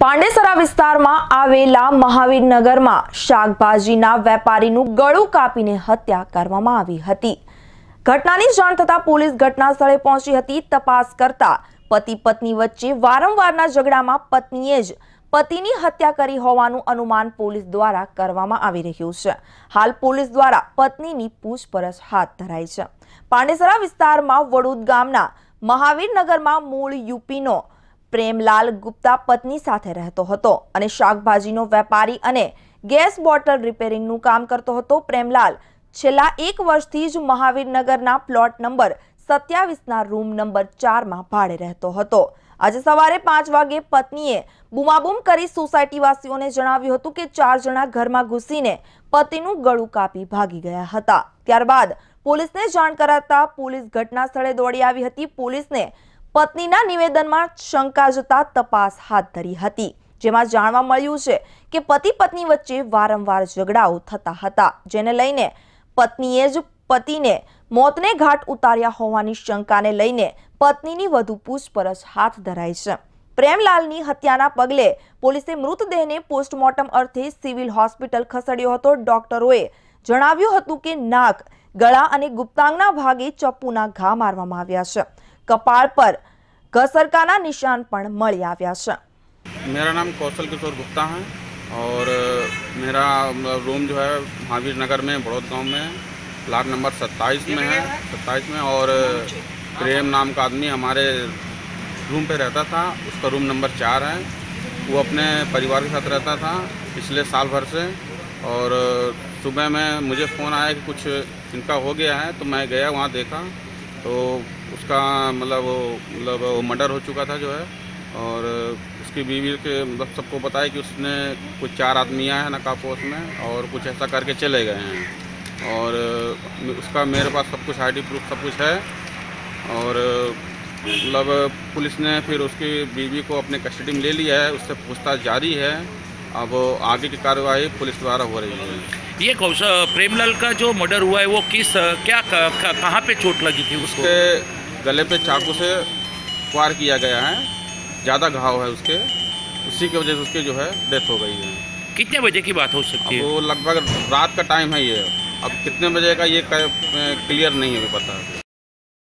પાંડેસરા વિસ્તારમાં આવેલા મહાવીરનગરમાં શાકભાજીના વેપારીનું ગળું કાપીને હત્યા કરવામાં આવી હતી ઘટનાની જાણ થતાં પોલીસ ઘટના સ્થળે પહોંચી હતી તપાસ કરતા પતિ પત્ની વચ્ચે વારંવારના ઝઘડામાં પત્નીએ જ પતિની હત્યા કરી હોવાનું અનુમાન પોલીસ દ્વારા કરવામાં આવી રહ્યું છે હાલ પોલીસ દ્વારા પત્નીની પૂછપરછ હાથ ધરાઈ છે પાંડેસરા વિસ્તારમાં વડોદ ગામના મહાવીરનગરમાં મૂળ યુપીનો પ્રેમલાલ ગુપ્તા પત્ની સાથે રહેતો હતો અને શાકભાજીનો વેપારી અને ગેસ બોટલ રિપેરિંગનું કામ કરતો હતો પ્રેમલાલ છેલ્લા એક વર્ષથી જ મહાવીરનગરના પ્લોટ નંબર સત્યાવીસના રૂમ નંબર ચારમાં ભાડે રહેતો હતો આજે સવારે પાંચ વાગે પત્નીએ બુમાબુમ કરી સોસાયટીવાસીઓને જણાવ્યું હતું કે ચાર જણા ઘરમાં ઘૂસીને પતિનું ગળું કાપી ભાગી ગયા હતા ત્યારબાદ પોલીસને જાણ કરાતા પોલીસ ઘટના સ્થળે દોડી આવી હતી પોલીસને પત્નીના નિવેદનમાં શંકા જતા તપાસ હાથ ધરી હતી જેમાં જાણવા મળ્યું છે કે પતિ પત્ની વચ્ચે વારંવાર ઝઘડાઓ થતા હતા જેને લઈને પત્નીએ જ પતિને મોતને ઘાટ ઉતાર્યા હોવાની શંકાને લઈને પત્નીની વધુ પૂછપરછ હાથ ધરાઈ છે પ્રેમલાલની હત્યાના પગલે પોલીસે મૃતદેહને પોસ્ટમોર્ટમ અર્થે સિવિલ હોસ્પિટલ ખસેડ્યો હતો ડોક્ટરોએ જણાવ્યું હતું કે નાક ગળા અને ગુપ્તાંગના ભાગે ચપ્પુના ઘા મારવામાં આવ્યા છે कपाड़ पर ઘસરકાના निशान पर મળી આવ્યા मेरा नाम कौशल किशोर गुप्ता है और मेरा रूम जो है महावीर नगर में बड़ौद गांव में प्लाट नंबर 27 में है 27 में और प्रेम नाम का आदमी हमारे रूम पे रहता था उसका रूम नंबर चार है वो अपने परिवार के साथ रहता था पिछले साल भर से और सुबह में मुझे फ़ोन आया कि कुछ इनका हो गया है तो मैं गया वहाँ देखा तो उसका मतलब वो मतलब वो मर्डर हो चुका था जो है और उसकी बीवी के मतलब सबको बताया कि उसने कुछ चार आदमी आए हैं नकाबपोश में और कुछ ऐसा करके चले गए हैं और उसका मेरे पास सब कुछ आईडी प्रूफ सब कुछ है और मतलब पुलिस ने फिर उसकी बीवी को अपने कस्टडी में ले लिया है उससे पूछताछ जारी है अब आगे की कार्रवाई पुलिस द्वारा हो रही है ये प्रेमलाल का जो मर्डर हुआ है वो किस क्या कहाँ पे चोट लगी थी उसको गले पे चाकू से वार किया गया है ज़्यादा घाव है उसके उसी की वजह से उसकी जो है डेथ हो गई है कितने बजे की बात हो सकती है वो लगभग रात का टाइम है ये अब कितने बजे का ये क्लियर नहीं है पता